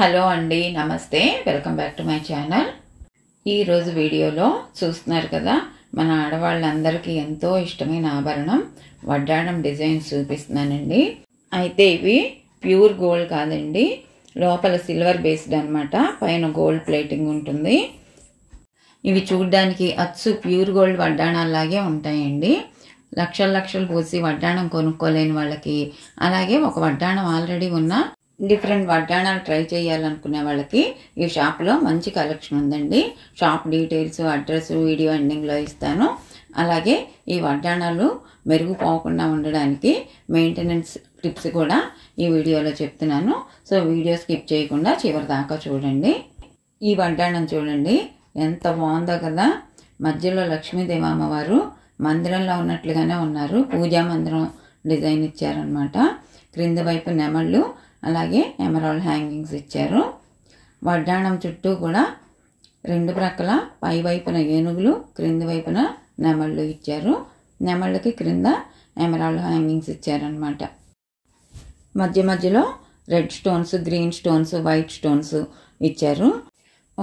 hello అండి నమస్తే welcome back to my channel ఈరోజు వీడియోలో చూస్తున్నారు కదా మన ఆడవాళ్ళందరికీ ఎంతో ఇష్టమైన ఆభరణం వడ్డాణం డిజైన్ చూపిస్తున్నానండి అయితే ఇవి ప్యూర్ గోల్డ్ కాదండి లోపల సిల్వర్ బేస్డ్ అనమాట పైన గోల్డ్ ప్లేటింగ్ ఉంటుంది ఇవి చూడ్డానికి అచ్చు ప్యూర్ గోల్డ్ వడ్డాణాలాగే ఉంటాయండి లక్షల లక్షలు పోసి వడ్డాణం కొనుక్కోలేని వాళ్ళకి అలాగే ఒక వడ్డాణం ఆల్రెడీ ఉన్న డిఫరెంట్ వడ్డాణాలు ట్రై చేయాలనుకునే వాళ్ళకి ఈ షాప్లో మంచి కలెక్షన్ ఉందండి షాప్ డీటెయిల్స్ అడ్రస్ వీడియో ఎండింగ్లో ఇస్తాను అలాగే ఈ వడ్డాణాలు మెరుగుపోకుండా ఉండడానికి మెయింటెనెన్స్ టిప్స్ కూడా ఈ వీడియోలో చెప్తున్నాను సో వీడియో స్కిప్ చేయకుండా చివరి దాకా చూడండి ఈ వడ్డాణం చూడండి ఎంత బాగుందో కదా మధ్యలో లక్ష్మీదేవి అమ్మవారు మందిరంలో ఉన్నట్లుగానే ఉన్నారు పూజా మందిరం డిజైన్ ఇచ్చారనమాట క్రింద వైపు నెమళ్ళు అలాగే ఎమరాల్డ్ హ్యాంగింగ్స్ ఇచ్చారు వడ్డాణం చుట్టూ కూడా రెండు ప్రక్కల పై వైపున ఏనుగులు క్రింది వైపున నెమళ్ళు ఇచ్చారు నెమళ్ళకి క్రింద ఎమరాల్డ్ హ్యాంగింగ్స్ ఇచ్చారనమాట మధ్య మధ్యలో red stones green stones white stones ఇచ్చారు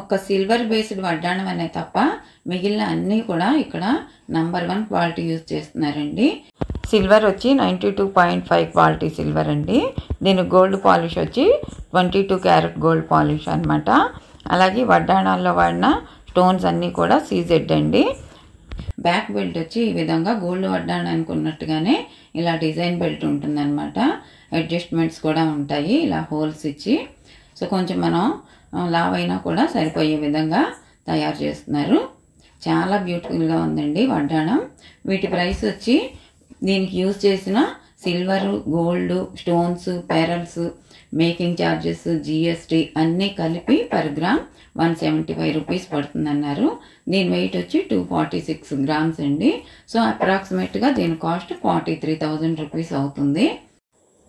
ఒక సిల్వర్ బేస్డ్ వడ్డాణం అనే తప్ప మిగిలిన అన్నీ కూడా ఇక్కడ నంబర్ వన్ క్వాలిటీ యూజ్ చేస్తున్నారండి సిల్వర్ వచ్చి ninety two point five quality silver అండి దీని గోల్డ్ పాలిష్ వచ్చి twenty two carat gold polish అనమాట అలాగే వడ్డాణాల్లో వాడిన స్టోన్స్ అన్నీ కూడా సీజెడ్ అండి బ్యాక్ బెల్ట్ వచ్చి ఈ విధంగా గోల్డ్ వడ్డాణ అనుకున్నట్టుగానే ఇలా డిజైన్ బెల్ట్ ఉంటుందన్నమాట అడ్జస్ట్మెంట్స్ కూడా ఉంటాయి ఇలా హోల్స్ ఇచ్చి సో కొంచెం మనం లావైనా కూడా సరిపోయే విధంగా తయారు చేస్తున్నారు చాలా బ్యూటిఫుల్గా ఉందండి వడ్డాణం వీటి ప్రైస్ వచ్చి దీనికి యూజ్ చేసిన silver gold stones pearls making charges GST అన్నీ కలిపి per gram one seventy five rupees పడుతుందన్నారు దీని వెయిట్ వచ్చి టూ ఫార్టీ సిక్స్ గ్రామ్స్ అండి సో అప్రాక్సిమేట్గా దీని cost forty three thousand rupees అవుతుంది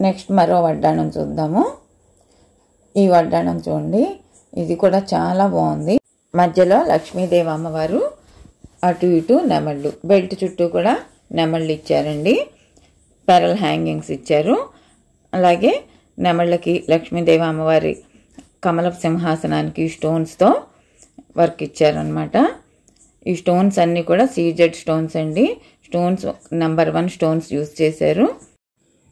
నెక్స్ట్ మరో వడ్డాణం చూద్దాము ఈ వడ్డాణం చూడండి ఇది కూడా చాలా బాగుంది మధ్యలో లక్ష్మీదేవి అమ్మవారు అటు ఇటు నెమళ్ళు బెల్ట్ చుట్టూ కూడా నెమళ్ళు ఇచ్చారండి పెరల్ హ్యాంగింగ్స్ ఇచ్చారు అలాగే నెమళ్ళకి లక్ష్మీదేవి అమ్మవారి కమల సింహాసనానికి స్టోన్స్తో వర్క్ ఇచ్చారనమాట ఈ స్టోన్స్ అన్నీ కూడా సీజెడ్ స్టోన్స్ అండి stones number one stones use చేశారు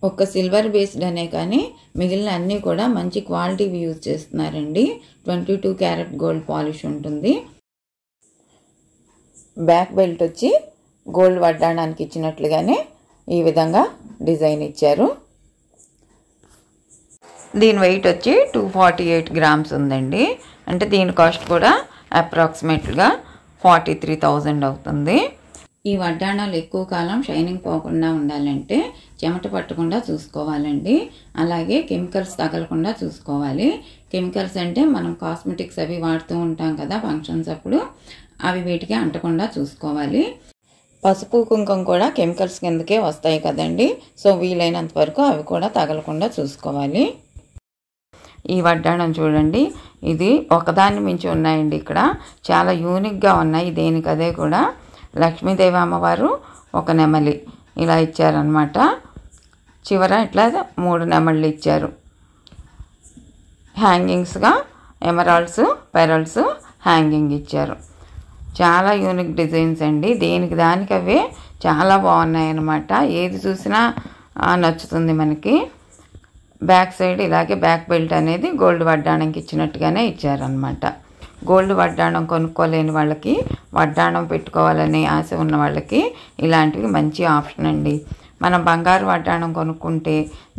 ఒక సిల్వర్ బేస్డ్ అనే కానీ మిగిలిన అన్నీ కూడా మంచి క్వాలిటీవి యూజ్ చేస్తున్నారండి twenty two carat gold polish ఉంటుంది బ్యాక్ బెల్ట్ వచ్చి గోల్డ్ వడ్డానికి ఇచ్చినట్లుగానే ఈ విధంగా డిజైన్ ఇచ్చారు దీని వెయిట్ వచ్చి టూ ఫార్టీ ఎయిట్ గ్రామ్స్ ఉందండి అంటే దీని కాస్ట్ కూడా అప్రాక్సిమేట్గా ఫార్టీ త్రీ థౌజండ్ అవుతుంది ఈ వడ్డాణాలు ఎక్కువ కాలం షైనింగ్ పోకుండా ఉండాలంటే చెమట పట్టకుండా చూసుకోవాలండి అలాగే కెమికల్స్ తగలకుండా చూసుకోవాలి కెమికల్స్ అంటే మనం కాస్మెటిక్స్ అవి వాడుతూ ఉంటాం కదా ఫంక్షన్స్ అప్పుడు అవి వీటికి అంటకుండా చూసుకోవాలి పసుపు కుంకుమ కూడా కెమికల్స్ కిందకే వస్తాయి కదండి సో వీలైనంత వరకు అవి కూడా తగలకుండా చూసుకోవాలి ఈ వడ్డాణం చూడండి ఇది ఒకదాన్ని మించి ఉన్నాయండి ఇక్కడ చాలా యూనిక్గా ఉన్నాయి దేనికి అదే కూడా లక్ష్మీదేవి అమ్మవారు ఒక నెమలి ఇలా ఇచ్చారనమాట చివర ఇట్లా మూడు నెమళ్ళు ఇచ్చారు హ్యాంగింగ్స్గా ఎమరాల్డ్స్ పెరల్స్ హ్యాంగింగ్ ఇచ్చారు చాలా యూనిక్ డిజైన్స్ అండి దేనికి దానికి అవే చాలా బాగున్నాయి ఏది చూసినా నచ్చుతుంది మనకి బ్యాక్ సైడ్ ఇలాగే బ్యాక్ బెల్ట్ అనేది గోల్డ్ వడ్డాణంకి ఇచ్చినట్టుగానే ఇచ్చారనమాట గోల్డ్ వడ్డాణం కొనుక్కోలేని వాళ్ళకి వడ్డాణం పెట్టుకోవాలనే ఆశ ఉన్న వాళ్ళకి ఇలాంటివి మంచి ఆప్షన్ అండి మనం బంగారు వడ్డాణం కొనుక్కుంటే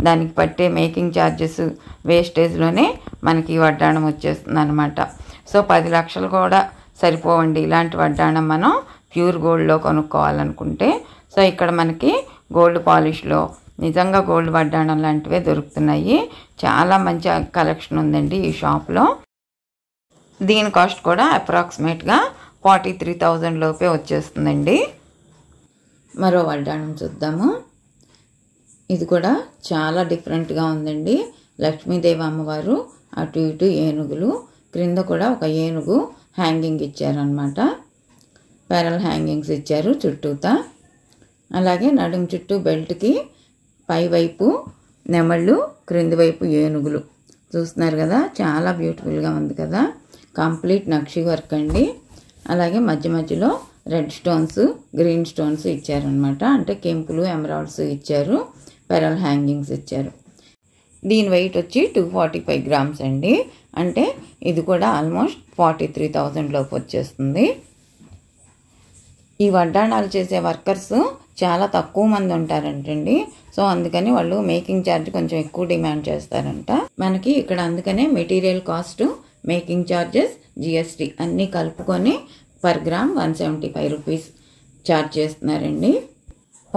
దానికి పట్టే మేకింగ్ ఛార్జెస్ వేస్టేజ్లోనే మనకి వడ్డాణం వచ్చేస్తుంది అనమాట సో పది లక్షలు కూడా సరిపోవండి ఇలాంటి వడ్డాణం మనం ప్యూర్ గోల్డ్లో కొనుక్కోవాలనుకుంటే సో ఇక్కడ మనకి గోల్డ్ పాలిష్లో నిజంగా గోల్డ్ వడ్డాణం లాంటివే దొరుకుతున్నాయి చాలా మంచి కలెక్షన్ ఉందండి ఈ షాప్లో దీని కాస్ట్ కూడా అప్రాక్సిమేట్గా ఫార్టీ త్రీ థౌజండ్ లోపే వచ్చేస్తుందండి మరో వడ్డాణం చూద్దాము ఇది కూడా చాలా డిఫరెంట్గా ఉందండి లక్ష్మీదేవి అమ్మవారు అటు ఇటు ఏనుగులు క్రింద కూడా ఒక ఏనుగు హ్యాంగింగ్ ఇచ్చారనమాట ప్యారల్ హ్యాంగింగ్స్ ఇచ్చారు చుట్టూతా అలాగే నడుము చుట్టూ బెల్ట్కి పైవైపు నెమళ్ళు క్రింది వైపు ఏనుగులు చూస్తున్నారు కదా చాలా బ్యూటిఫుల్గా ఉంది కదా కంప్లీట్ నక్షి వర్క్ అండి అలాగే మధ్య మధ్యలో రెడ్ స్టోన్స్ గ్రీన్ స్టోన్స్ ఇచ్చారనమాట అంటే కెంపులు ఎమరాల్డ్స్ ఇచ్చారు పెరల్ హ్యాంగింగ్స్ ఇచ్చారు దీని వెయిట్ వచ్చి టూ ఫార్టీ ఫైవ్ గ్రామ్స్ అండి అంటే ఇది కూడా ఆల్మోస్ట్ ఫార్టీ త్రీ లోపు వచ్చేస్తుంది ఈ వడ్డాణాలు చేసే వర్కర్స్ చాలా తక్కువ మంది ఉంటారంటండి సో అందుకని వాళ్ళు మేకింగ్ ఛార్జ్ కొంచెం ఎక్కువ డిమాండ్ చేస్తారంట మనకి ఇక్కడ అందుకనే material cost making charges GST అన్నీ కలుపుకొని per gram one seventy five rupees charge చేస్తున్నారండి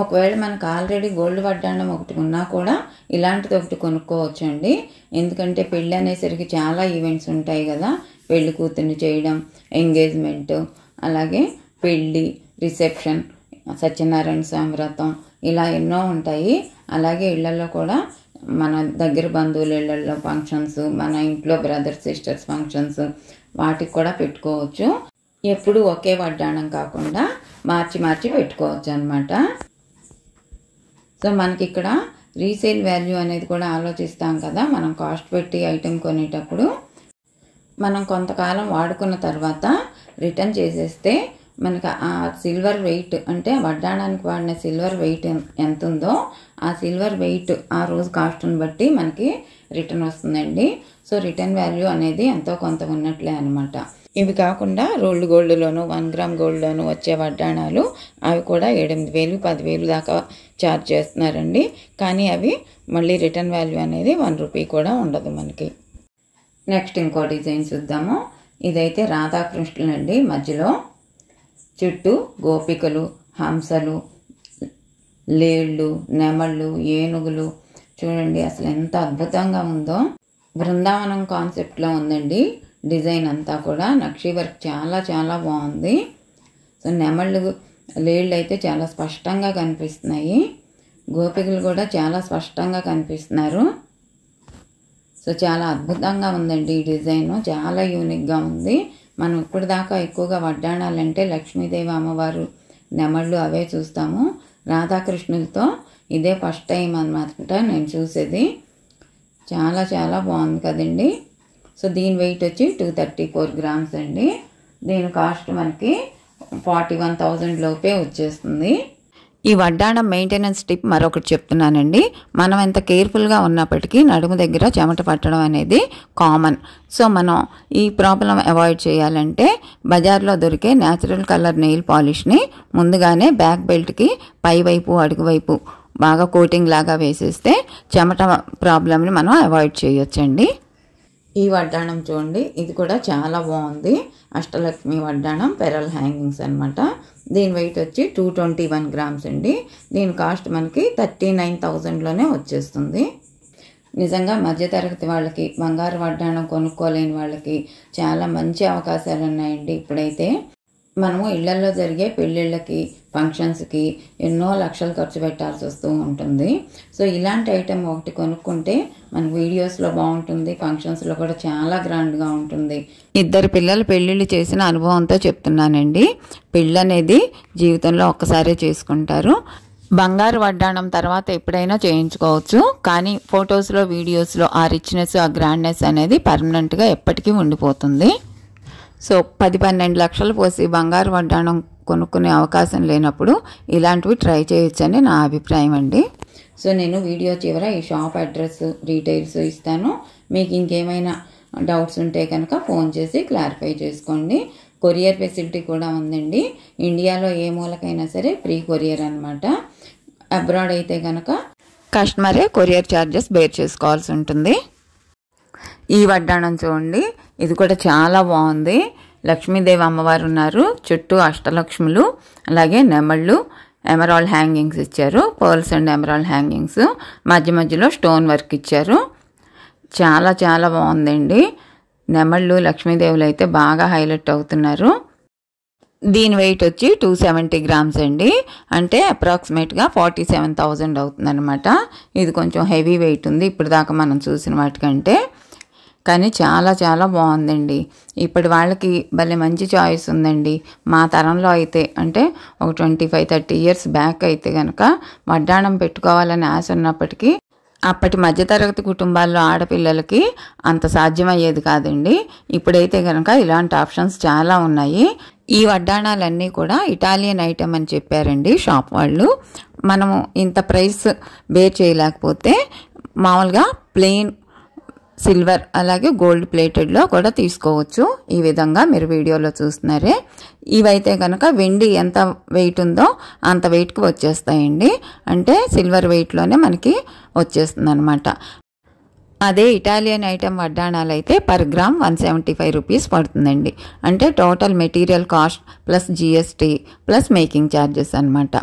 ఒకవేళ మనకు ఆల్రెడీ గోల్డ్ వడ్డాణం ఒకటి ఉన్నా కూడా ఇలాంటిది ఒకటి కొనుక్కోవచ్చండి ఎందుకంటే పెళ్ళి అనేసరికి చాలా ఈవెంట్స్ ఉంటాయి కదా పెళ్లి కూతుర్ని చేయడం ఎంగేజ్మెంట్ అలాగే పెళ్ళి రిసెప్షన్ సత్యనారాయణ స్వామి వ్రతం ఇలా ఎన్నో ఉంటాయి అలాగే ఇళ్లలో కూడా మన దగ్గర బంధువుల ఇళ్లలో ఫంక్షన్స్ మన ఇంట్లో బ్రదర్ సిస్టర్స్ ఫంక్షన్స్ వాటికి కూడా పెట్టుకోవచ్చు ఎప్పుడు ఒకే వడ్డాణం కాకుండా మార్చి మార్చి పెట్టుకోవచ్చు అనమాట సో మనకి ఇక్కడ రీసేల్ వాల్యూ అనేది కూడా ఆలోచిస్తాం కదా మనం కాస్ట్ పెట్టి ఐటెం కొనేటప్పుడు మనం కొంతకాలం వాడుకున్న తర్వాత రిటర్న్ చేసేస్తే మనకు ఆ సిల్వర్ వెయిట్ అంటే వడ్డాడానికి వాడిన సిల్వర్ వెయిట్ ఎంత ఉందో ఆ సిల్వర్ వెయిట్ ఆ రోజు కాస్ట్ని బట్టి మనకి రిటర్న్ వస్తుందండి సో రిటర్న్ వాల్యూ అనేది ఎంతో కొంత ఉన్నట్లే అనమాట ఇవి కాకుండా రోల్డ్ గోల్డ్లోను వన్ గ్రామ్ గోల్డ్లోను వచ్చే వడ్డాణాలు అవి కూడా ఎనిమిది వేలు పదివేలు దాకా ఛార్జ్ చేస్తున్నారండి కానీ అవి మళ్ళీ రిటర్న్ వాల్యూ అనేది వన్ రూపీ కూడా ఉండదు మనకి నెక్స్ట్ ఇంకో డిజైన్ చూద్దాము ఇదైతే అండి మధ్యలో చుట్టూ గోపికలు హంసలు లేళ్ళు నెమళ్ళు ఏనుగులు చూడండి అసలు ఎంత అద్భుతంగా ఉందో బృందావనం కాన్సెప్ట్లో ఉందండి డిజైన్ అంతా కూడా నక్షి వర్క్ చాలా చాలా బాగుంది సో నెమళ్ళు లేళ్ళు అయితే చాలా స్పష్టంగా కనిపిస్తున్నాయి గోపికలు కూడా చాలా స్పష్టంగా కనిపిస్తున్నారు సో చాలా అద్భుతంగా ఉందండి ఈ డిజైన్ చాలా యూనిక్గా ఉంది మనం ఇప్పుడు దాకా ఎక్కువగా వడ్డాణాలంటే లక్ష్మీదేవి అమ్మవారు నెమళ్ళు అవే చూస్తాము రాధాకృష్ణులతో ఇదే ఫస్ట్ టైం అనమాట నేను చూసేది చాలా చాలా బాగుంది కదండి సో దీని వెయిట్ వచ్చి టూ థర్టీ ఫోర్ గ్రామ్స్ అండి దీని కాస్ట్ మనకి ఫార్టీ వన్ థౌజండ్ లోపే వచ్చేస్తుంది ఈ వడ్డాణం మెయింటెనెన్స్ టిప్ మరొకటి చెప్తున్నానండి మనం ఎంత కేర్ఫుల్గా ఉన్నప్పటికీ నడుము దగ్గర చెమట పట్టడం అనేది కామన్ సో మనం ఈ ప్రాబ్లం అవాయిడ్ చేయాలంటే బజార్లో దొరికే న్యాచురల్ కలర్ నెయిల్ పాలిష్ని ముందుగానే బ్యాక్ బెల్ట్కి పైవైపు అడుగువైపు బాగా కోటింగ్ లాగా వేసేస్తే చెమట ప్రాబ్లమ్ని మనం అవాయిడ్ చేయొచ్చండి ఈ వడ్డాణం చూడండి ఇది కూడా చాలా బాగుంది అష్టలక్ష్మి వడ్డాణం పెరల్ హ్యాంగింగ్స్ అనమాట దీని వెయిట్ వచ్చి టూ ట్వంటీ వన్ గ్రామ్స్ అండి దీని కాస్ట్ మనకి థర్టీ నైన్ థౌజండ్లోనే వచ్చేస్తుంది నిజంగా మధ్యతరగతి వాళ్ళకి బంగారు వడ్డాణం కొనుక్కోలేని వాళ్ళకి చాలా మంచి అవకాశాలు ఉన్నాయండి ఇప్పుడైతే మనము ఇళ్లలో జరిగే పెళ్ళిళ్ళకి ఫంక్షన్స్కి ఎన్నో లక్షలు ఖర్చు పెట్టాల్సి వస్తూ ఉంటుంది సో ఇలాంటి ఐటెం ఒకటి కొనుక్కుంటే మన వీడియోస్లో బాగుంటుంది ఫంక్షన్స్లో కూడా చాలా గ్రాండ్గా ఉంటుంది ఇద్దరు పిల్లలు పెళ్ళిళ్ళు చేసిన అనుభవంతో చెప్తున్నానండి పెళ్ళి అనేది జీవితంలో ఒక్కసారే చేసుకుంటారు బంగారు వడ్డాణం తర్వాత ఎప్పుడైనా చేయించుకోవచ్చు కానీ ఫొటోస్లో వీడియోస్లో ఆ రిచ్నెస్ ఆ గ్రాండ్నెస్ అనేది పర్మనెంట్గా ఎప్పటికీ ఉండిపోతుంది సో పది పన్నెండు లక్షలు పోసి బంగారు వడ్డాణం కొనుక్కునే అవకాశం లేనప్పుడు ఇలాంటివి ట్రై చేయొచ్చని నా అభిప్రాయం అండి సో నేను వీడియో చివర ఈ షాప్ అడ్రస్ డీటెయిల్స్ ఇస్తాను మీకు ఇంకేమైనా డౌట్స్ ఉంటే కనుక ఫోన్ చేసి క్లారిఫై చేసుకోండి కొరియర్ ఫెసిలిటీ కూడా ఉందండి ఇండియాలో ఏ మూలకైనా సరే ఫ్రీ కొరియర్ అనమాట అబ్రాడ్ అయితే కనుక కస్టమరే కొరియర్ ఛార్జెస్ బేర్ చేసుకోవాల్సి ఉంటుంది ఈ వడ్డాణం చూడండి ఇది కూడా చాలా బాగుంది లక్ష్మీదేవి అమ్మవారు ఉన్నారు చుట్టూ అష్టలక్ష్ములు అలాగే నెమళ్ళు ఎమరాల్ హ్యాంగింగ్స్ ఇచ్చారు పర్ల్స్ అండ్ ఎమరాల్ హ్యాంగింగ్స్ మధ్య మధ్యలో స్టోన్ వర్క్ ఇచ్చారు చాలా చాలా బాగుందండి నెమళ్ళు లక్ష్మీదేవులు అయితే బాగా హైలైట్ అవుతున్నారు దీని వెయిట్ వచ్చి టూ సెవెంటీ గ్రామ్స్ అండి అంటే అప్రాక్సిమేట్గా ఫార్టీ సెవెన్ థౌజండ్ అవుతుందన్నమాట ఇది కొంచెం హెవీ వెయిట్ ఉంది ఇప్పుడు దాకా మనం చూసిన వాటికంటే కానీ చాలా చాలా బాగుందండి ఇప్పటి వాళ్ళకి భలే మంచి చాయిస్ ఉందండి మా తరంలో అయితే అంటే ఒక twenty five thirty years back అయితే కనుక వడ్డాణం పెట్టుకోవాలని ఆశ ఉన్నప్పటికీ అప్పటి మధ్యతరగతి కుటుంబాల్లో ఆడపిల్లలకి అంత సాధ్యమయ్యేది కాదండి ఇప్పుడైతే కనుక ఇలాంటి ఆప్షన్స్ చాలా ఉన్నాయి ఈ వడ్డాణాలన్నీ కూడా ఇటాలియన్ ఐటెం అని చెప్పారండి షాప్ వాళ్ళు మనము ఇంత ప్రైస్ బేర్ చేయలేకపోతే మామూలుగా ప్లెయిన్ సిల్వర్ అలాగే గోల్డ్ ప్లేటెడ్లో కూడా తీసుకోవచ్చు ఈ విధంగా మీరు వీడియోలో చూస్తున్నారే ఇవైతే కనుక వెండి ఎంత వెయిట్ ఉందో అంత వెయిట్కి వచ్చేస్తాయండి అంటే సిల్వర్ వెయిట్లోనే మనకి వచ్చేస్తుంది అనమాట అదే ఇటాలియన్ ఐటెం వడ్డాణాలు అయితే per gram one seventy five rupees పడుతుందండి అంటే total material cost plus GST plus making charges అనమాట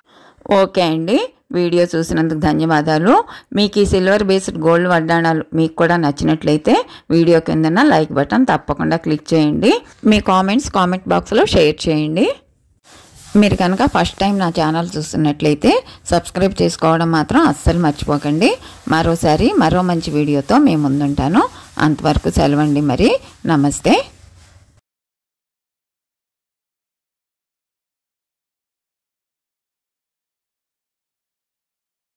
ఓకే అండి వీడియో చూసినందుకు ధన్యవాదాలు మీకు ఈ సిల్వర్ బేస్డ్ గోల్డ్ వడ్డాణాలు మీకు కూడా నచ్చినట్లయితే వీడియో కిందన లైక్ బటన్ తప్పకుండా క్లిక్ చేయండి మీ కామెంట్స్ కామెంట్ బాక్స్లో షేర్ చేయండి మీరు కనుక ఫస్ట్ టైం నా ఛానల్ చూస్తున్నట్లయితే సబ్స్క్రైబ్ చేసుకోవడం మాత్రం అస్సలు మర్చిపోకండి మరోసారి మరో మంచి వీడియోతో మేము ముందుంటాను అంతవరకు సెలవండి మరి నమస్తే